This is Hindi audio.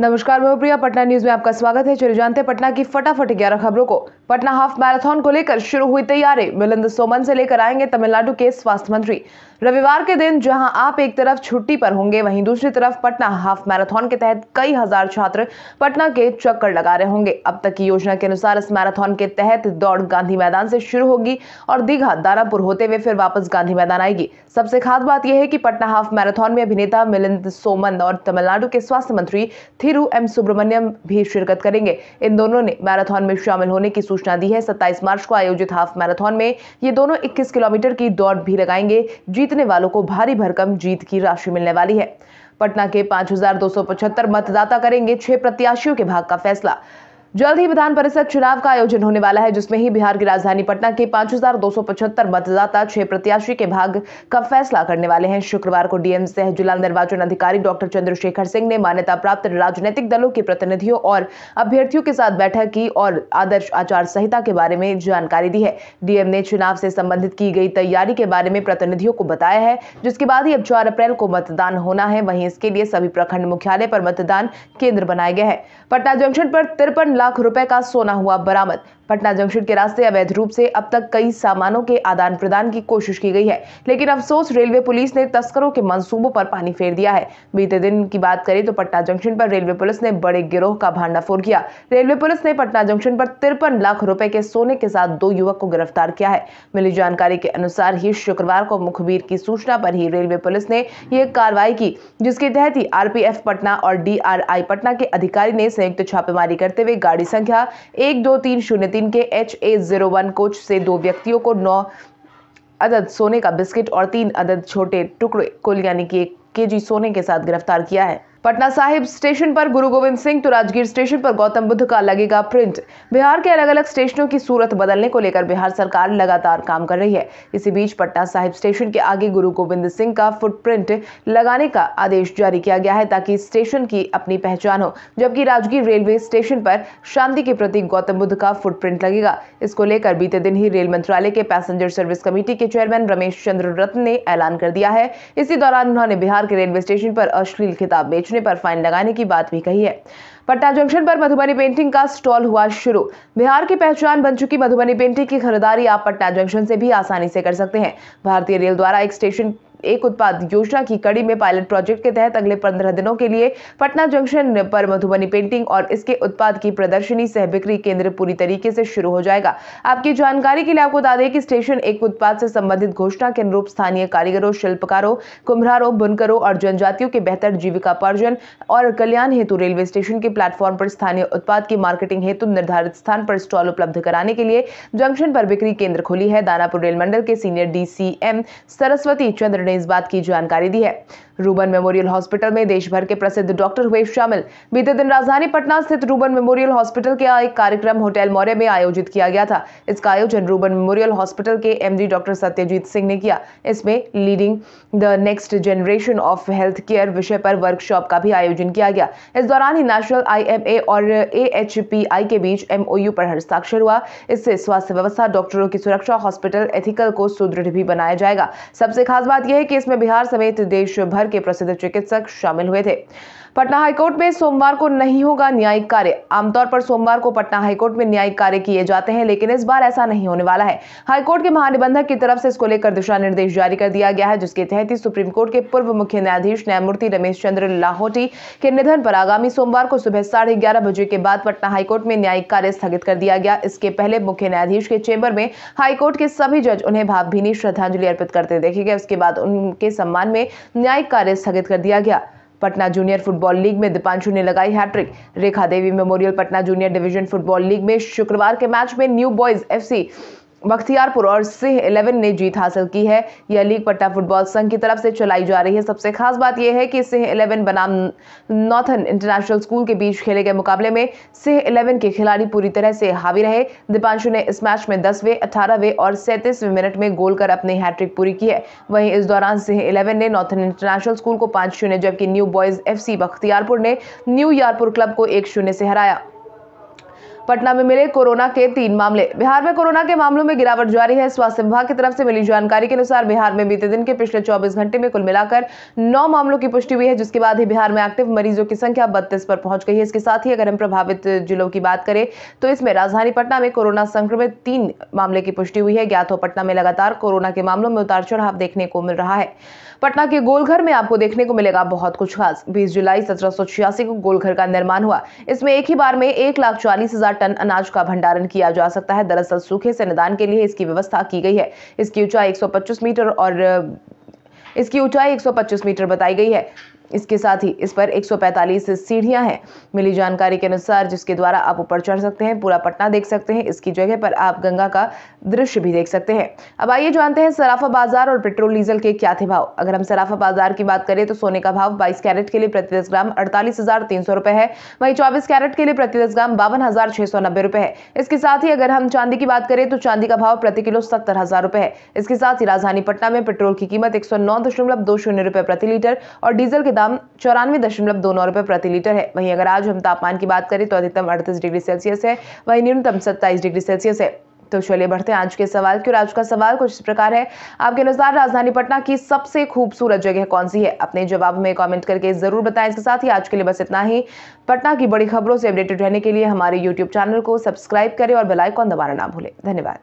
नमस्कार मैं प्रिया पटना न्यूज में आपका स्वागत है चलिए जानते पटना की फटाफट ग्यारह खबरों को पटना हाफ मैराथन को लेकर शुरू हुई तैयारी मिलिंद सोमन से लेकर आएंगे तमिलनाडु के स्वास्थ्य मंत्री रविवार के दिन जहां आप एक तरफ छुट्टी पर होंगे वहीं दूसरी तरफ पटना हाफ मैराथन के तहत कई हजार छात्र पटना के चक्कर लगा रहे होंगे अब तक की योजना के अनुसार इस मैराथन के तहत दौड़ गांधी मैदान से शुरू होगी और दीघा दानापुर होते हुए फिर वापस गांधी मैदान आएगी सबसे खास बात यह है की पटना हाफ मैराथन में अभिनेता मिलिंद सोमन और तमिलनाडु के स्वास्थ्य मंत्री थिरु एम सुब्रमण्यम भी शिरकत करेंगे इन दोनों ने मैराथन में शामिल होने की सूचना दी है सत्ताईस मार्च को आयोजित हाफ मैराथन में ये दोनों इक्कीस किलोमीटर की दौड़ भी लगाएंगे जीतने वालों को भारी भरकम जीत की राशि मिलने वाली है पटना के पांच मतदाता करेंगे छह प्रत्याशियों के भाग का फैसला जल्द ही विधान परिषद चुनाव का आयोजन होने वाला है जिसमें ही बिहार की राजधानी पटना के 5,275 मतदाता छह प्रत्याशी के भाग का फैसला करने वाले हैं शुक्रवार को डीएम सह जिला निर्वाचन अधिकारी डॉक्टर चंद्रशेखर सिंह ने मान्यता प्राप्त राजनीतिक दलों के प्रतिनिधियों और अभ्यर्थियों के साथ बैठक की और आदर्श आचार संहिता के बारे में जानकारी दी है डीएम ने चुनाव से संबंधित की गई तैयारी के बारे में प्रतिनिधियों को बताया है जिसके बाद ही अब चार अप्रैल को मतदान होना है वहीं इसके लिए सभी प्रखंड मुख्यालय पर मतदान केंद्र बनाए गए हैं पटना जंक्शन पर तिरपन लाख लाख रुपए का सोना हुआ बरामद पटना जंक्शन के रास्ते अवैध रूप से अब तक कई सामानों के आदान प्रदान की कोशिश की गई है लेकिन अफसोस रेलवे पुलिस ने तस्करों के मंसूबों पर पानी फेर दिया है बीते दिन की बात करें तो पटना जंक्शन पर रेलवे पुलिस ने बड़े गिरोह का भांडाफोड़ किया रेलवे पुलिस ने पटना जंक्शन पर तिरपन लाख रुपए के सोने के साथ दो युवक को गिरफ्तार किया है मिली जानकारी के अनुसार ही शुक्रवार को मुखबीर की सूचना पर ही रेलवे पुलिस ने यह कार्रवाई की जिसके तहत ही आरपीएफ पटना और डीआरआई पटना के अधिकारी ने संयुक्त छापेमारी करते हुए गाड़ी संख्या एक दो तीन शून्य तीन के H A zero one coach से दो व्यक्तियों को नौ अदद सोने का बिस्किट और तीन अदद छोटे टुकड़े कुल यानी कि एक के जी सोने के साथ गिरफ्तार किया है पटना साहिब स्टेशन पर गुरु गोविंद सिंह तो राजगीर स्टेशन पर गौतम बुद्ध का लगेगा प्रिंट बिहार के अलग अलग स्टेशनों की सूरत बदलने को लेकर बिहार सरकार लगातार काम कर रही है इसी बीच पटना साहिब स्टेशन के आगे गुरु गोविंद सिंह का फुटप्रिंट लगाने का आदेश जारी किया गया है ताकि स्टेशन की अपनी पहचान हो जबकि राजगीर रेलवे स्टेशन पर शांति के प्रतीक गौतम बुद्ध का फुटप्रिंट लगेगा इसको लेकर बीते दिन ही रेल मंत्रालय के पैसेंजर सर्विस कमेटी के चेयरमैन रमेश चंद्र रत्न ने ऐलान कर दिया है इसी दौरान उन्होंने बिहार के रेलवे स्टेशन पर अश्लील खिताब बेचने बेचने पर फाइन लगाने की बात भी कही है पटना जंक्शन पर मधुबनी पेंटिंग का स्टॉल हुआ शुरू बिहार की पहचान बन चुकी मधुबनी पेंटिंग की खरीदारी आप पटना जंक्शन से भी आसानी से कर सकते हैं भारतीय रेल द्वारा एक स्टेशन एक उत्पाद योजना की कड़ी में पायलट प्रोजेक्ट के तहत अगले पंद्रह दिनों के लिए पटना जंक्शन पर मधुबनी पेंटिंग और इसके उत्पाद की प्रदर्शनी सह बिक्री केंद्र पूरी तरीके से शुरू हो जाएगा आपकी जानकारी के लिए आपको बता दें कि स्टेशन एक उत्पाद से संबंधित घोषणा के अनुरूप स्थानीय कारीगरों शिल्पकारों कुम्हारों बुनकरों और जनजातियों के बेहतर जीविकापार्जन और कल्याण हेतु रेलवे स्टेशन के प्लेटफॉर्म पर स्थानीय उत्पाद की मार्केटिंग हेतु निर्धारित स्थान पर स्टॉल उपलब्ध कराने के लिए जंक्शन पर बिक्री केंद्र खोली है दानापुर रेल मंडल के सीनियर डीसीएम सरस्वती चंद्र ने इस बात की जानकारी दी है रूबन मेमोरियल हॉस्पिटल में देश भर के प्रसिद्ध डॉक्टर हुए शामिल बीते दिन राजधानी पटना स्थित रूबन मेमोरियल हॉस्पिटल के एक कार्यक्रम होटल मौर्य में आयोजित किया गया था इसका आयोजन रूबन मेमोरियल हॉस्पिटल के एमडी डॉक्टर सत्यजीत सिंह ने किया इसमें leading the next generation of health care विषय पर वर्कशॉप का भी आयोजन किया गया इस दौरान ही नेशनल आई और ए के बीच एम पर हस्ताक्षर हुआ इससे स्वास्थ्य व्यवस्था डॉक्टरों की सुरक्षा हॉस्पिटल एथिकल को सुदृढ़ भी बनाया जाएगा सबसे खास बात यह है कि इसमें बिहार समेत देश भर के प्रसिद्ध चिकित्सक शामिल हुए थे पटना हाईकोर्ट में सोमवार को नहीं होगा न्यायिक कार्य आमतौर पर सोमवार को पटना हाईकोर्ट में न्यायिक कार्य किए जाते हैं लेकिन इस बार ऐसा नहीं होने वाला है हाईकोर्ट के महानिबंधक की तरफ से इसको लेकर दिशा निर्देश जारी कर दिया गया है जिसके तहत ही सुप्रीम कोर्ट के पूर्व मुख्य न्यायाधीश न्यायमूर्ति रमेश चंद्र लाहौटी के निधन पर आगामी सोमवार को सुबह साढ़े ग्यारह बजे के बाद पटना हाईकोर्ट में न्यायिक कार्य स्थगित कर दिया गया इसके पहले मुख्य न्यायाधीश के चेंबर में हाईकोर्ट के सभी जज उन्हें भावभीनी श्रद्धांजलि अर्पित करते देखे गए उसके बाद उनके सम्मान में न्यायिक कार्य स्थगित कर दिया गया पटना जूनियर फुटबॉल लीग में दीपांशु ने लगाई hat trick Rekha Devi memorial Patna junior division football league में शुक्रवार के मैच में न्यू बॉयज एफसी बख्तियारपुर और सिंह इलेवन ने जीत हासिल की है यह लीग पट्टा फुटबॉल संघ की तरफ से चलाई जा रही है सबसे खास बात यह है कि सिंह इलेवन बनाम नॉर्थन इंटरनेशनल स्कूल के बीच खेले गए मुकाबले में सिंह इलेवन के खिलाड़ी पूरी तरह से हावी रहे दीपांशु ने इस मैच में दसवें अठारहवें और सैंतीसवें मिनट में गोल कर अपनी हैट्रिक पूरी की है वहीं इस दौरान सिंह इलेवन ने नॉर्थन इंटरनेशनल स्कूल को पाँच शून्य जबकि न्यू बॉयज़ एफ बख्तियारपुर ने न्यू यारपुर क्लब को एक शून्य से हराया पटना में मिले कोरोना के तीन मामले बिहार में कोरोना के मामलों में गिरावट जारी है स्वास्थ्य विभाग की तरफ से मिली जानकारी के अनुसार बिहार में बीते दिन के पिछले चौबीस घंटे में कुल मिलाकर नौ मामलों की पुष्टि हुई है जिसके बाद ही बिहार में एक्टिव मरीजों की संख्या बत्तीस पर पहुंच गई है इसके साथ ही अगर हम प्रभावित जिलों की बात करें तो इसमें राजधानी पटना में कोरोना संक्रमित तीन मामले की पुष्टि हुई है ज्ञात हो पटना में लगातार कोरोना के मामलों में उतार चढ़ाव देखने को मिल रहा है पटना के गोलघर में आपको देखने को मिलेगा बहुत कुछ खास बीस जुलाई सत्रह को गोलघर का निर्माण हुआ इसमें एक ही बार में एक लाख चालीस हजार टन अनाज का भंडारण किया जा सकता है दरअसल सूखे से निदान के लिए इसकी व्यवस्था की गई है इसकी ऊंचाई 125 मीटर और इसकी ऊंचाई 125 मीटर बताई गई है इसके साथ ही इस पर 145 सीढ़ियां हैं मिली जानकारी के अनुसार जिसके द्वारा आप ऊपर चढ़ सकते हैं पूरा पटना देख सकते हैं इसकी जगह पर आप गंगा का दृश्य भी देख सकते हैं अब आइए जानते हैं सराफा बाजार और पेट्रोल डीजल के क्या थे भाव अगर हम सराफा बाजार की बात करें तो सोने का भाव बाईस कैरेट के लिए प्रति दस ग्राम अड़तालीस रुपए है वही चौबीस कैरेट के लिए प्रति दस ग्राम बावन रुपए है इसके साथ ही अगर हम चांदी की बात करें तो चांदी का भाव प्रति किलो सत्तर हजार रुपए है इसके साथ ही राजधानी पटना में पेट्रोल की कीमत एक रुपए प्रति लीटर और डीजल के दाम चौरानवे दशमलव दो नौ रुपये प्रति लीटर है वहीं अगर आज हम तापमान की बात करें तो अधिकतम अड़तीस डिग्री सेल्सियस है वहीं न्यूनतम सत्ताईस डिग्री सेल्सियस है तो चलिए बढ़ते हैं आज के सवाल की और आज का सवाल कुछ इस प्रकार है आपके अनुसार राजधानी पटना की सबसे खूबसूरत जगह कौन सी है अपने जवाब में कमेंट करके जरूर बताएं इसके साथ ही आज के लिए बस इतना ही पटना की बड़ी खबरों से अपडेटेड रहने के लिए हमारे यूट्यूब चैनल को सब्सक्राइब करें और बेलाइकॉन दबाना ना भूलें धन्यवाद